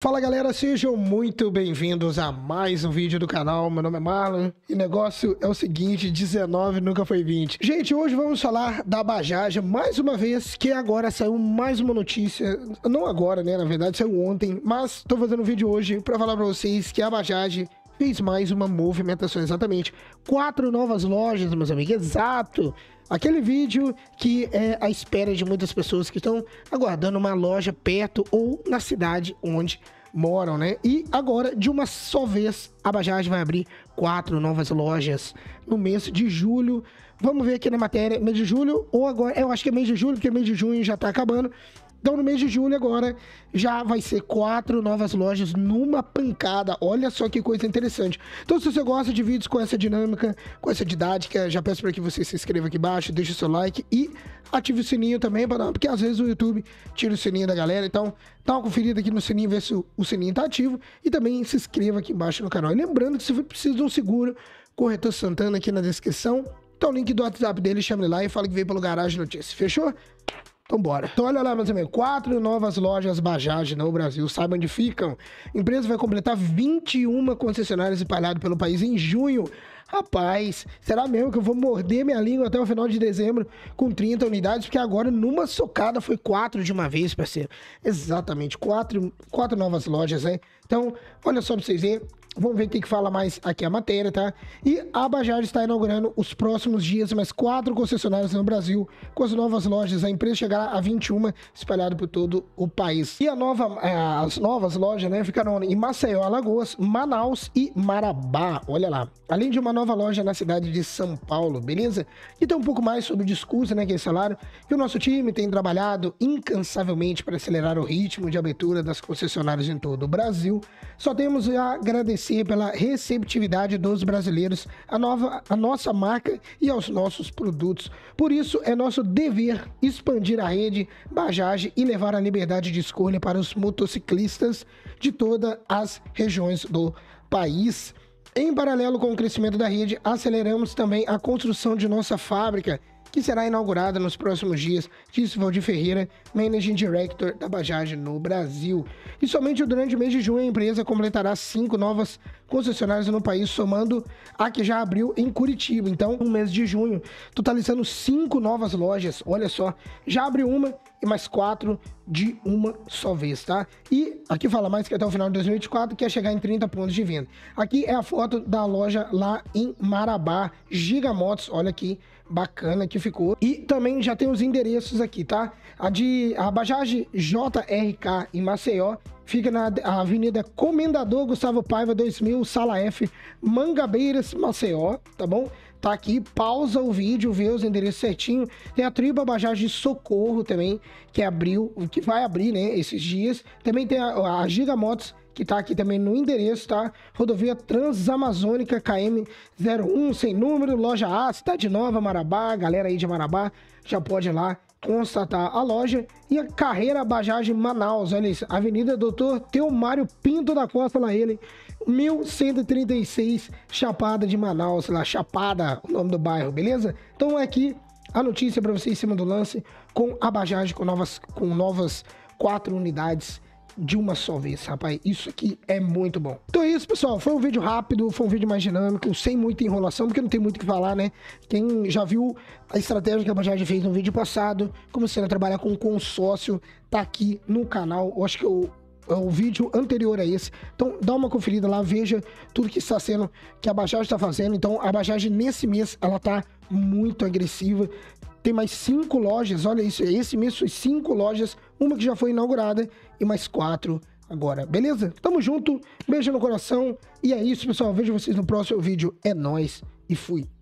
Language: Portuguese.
Fala galera, sejam muito bem-vindos a mais um vídeo do canal. Meu nome é Marlon e negócio é o seguinte: 19 nunca foi 20. Gente, hoje vamos falar da Bajaj mais uma vez, que agora saiu mais uma notícia. Não agora, né? Na verdade, saiu ontem, mas tô fazendo um vídeo hoje para falar para vocês que a Bajaj fez mais uma movimentação, exatamente. Quatro novas lojas, meus amigos, exato! Aquele vídeo que é à espera de muitas pessoas que estão aguardando uma loja perto ou na cidade onde moram, né? E agora, de uma só vez, a Bajaj vai abrir quatro novas lojas no mês de julho. Vamos ver aqui na matéria, mês de julho ou agora, eu acho que é mês de julho, porque mês de junho já tá acabando. Então, no mês de julho agora, já vai ser quatro novas lojas numa pancada. Olha só que coisa interessante. Então, se você gosta de vídeos com essa dinâmica, com essa didática, já peço para que você se inscreva aqui embaixo, deixe seu like e ative o sininho também, porque às vezes o YouTube tira o sininho da galera. Então, dá uma conferida aqui no sininho, ver se o sininho está ativo. E também se inscreva aqui embaixo no canal. E lembrando que se você precisa de um seguro, corretor Santana aqui na descrição. Então, o link do WhatsApp dele, chama ele lá e fala que veio pelo Garagem Notícias. Fechou? Então bora. Então olha lá, meus amigos, quatro novas lojas Bajaj no Brasil, saiba onde ficam. A empresa vai completar 21 concessionárias espalhadas pelo país em junho. Rapaz, será mesmo que eu vou morder minha língua até o final de dezembro com 30 unidades? Porque agora, numa socada, foi quatro de uma vez, parceiro. Exatamente, quatro, quatro novas lojas, né? Então, olha só pra vocês verem. Vamos ver o que fala mais aqui a matéria, tá? E a Bajaj está inaugurando os próximos dias mais quatro concessionárias no Brasil com as novas lojas. A empresa chegará a 21 espalhado por todo o país. E a nova, é, as novas lojas, né, ficarão em Maceió, Alagoas, Manaus e Marabá. Olha lá. Além de uma nova loja na cidade de São Paulo, beleza? Então um pouco mais sobre o discurso, né, que é salário, que o nosso time tem trabalhado incansavelmente para acelerar o ritmo de abertura das concessionárias em todo o Brasil. Só temos a agradecer pela receptividade dos brasileiros à nova, à nossa marca e aos nossos produtos. Por isso é nosso dever expandir a rede Bajaj e levar a liberdade de escolha para os motociclistas de todas as regiões do país. Em paralelo com o crescimento da rede, aceleramos também a construção de nossa fábrica, que será inaugurada nos próximos dias, disse Valdir Ferreira, Managing Director da Bajaj no Brasil. E somente durante o mês de junho a empresa completará cinco novas concessionárias no país, somando a que já abriu em Curitiba. Então, no mês de junho, totalizando cinco novas lojas. Olha só, já abriu uma e mais quatro de uma só vez, tá? E aqui fala mais que até o final de 2024 quer é chegar em 30 pontos de venda. Aqui é a foto da loja lá em Marabá, Gigamotos, olha que bacana que ficou. E também já tem os endereços aqui, tá? A de a Bajaj JRK em Maceió fica na Avenida Comendador Gustavo Paiva 2000, Sala F, Mangabeiras, Maceió, tá bom? tá aqui, pausa o vídeo, vê os endereços certinho. Tem a tribo Abajás de Socorro também, que abriu, que vai abrir, né, esses dias. Também tem a, a Gigamotos, que tá aqui também no endereço, tá? Rodovia Transamazônica KM01, sem número, loja A, Cidade Nova, Marabá, galera aí de Marabá, já pode ir lá constatar a loja e a Carreira Bajagem Manaus, olha isso, Avenida Doutor Teomário Pinto da Costa, lá ele, 1136 Chapada de Manaus, lá Chapada, o nome do bairro, beleza? Então é aqui a notícia para você em cima do lance com a Bajaj com novas com novas quatro unidades de uma só vez, rapaz. Isso aqui é muito bom. Então é isso, pessoal. Foi um vídeo rápido, foi um vídeo mais dinâmico, sem muita enrolação, porque não tem muito o que falar, né? Quem já viu a estratégia que a Bajaj fez no vídeo passado, começando a trabalhar com consórcio, tá aqui no canal. Eu acho que eu é, o vídeo anterior a esse. Então dá uma conferida lá, veja tudo que está sendo, que a Bajaj está fazendo. Então a Bajaj nesse mês ela está muito agressiva. Tem mais cinco lojas, olha isso, esse mês foi cinco lojas, uma que já foi inaugurada e mais quatro agora, beleza? Tamo junto, beijo no coração e é isso, pessoal. Vejo vocês no próximo vídeo. É nós e fui.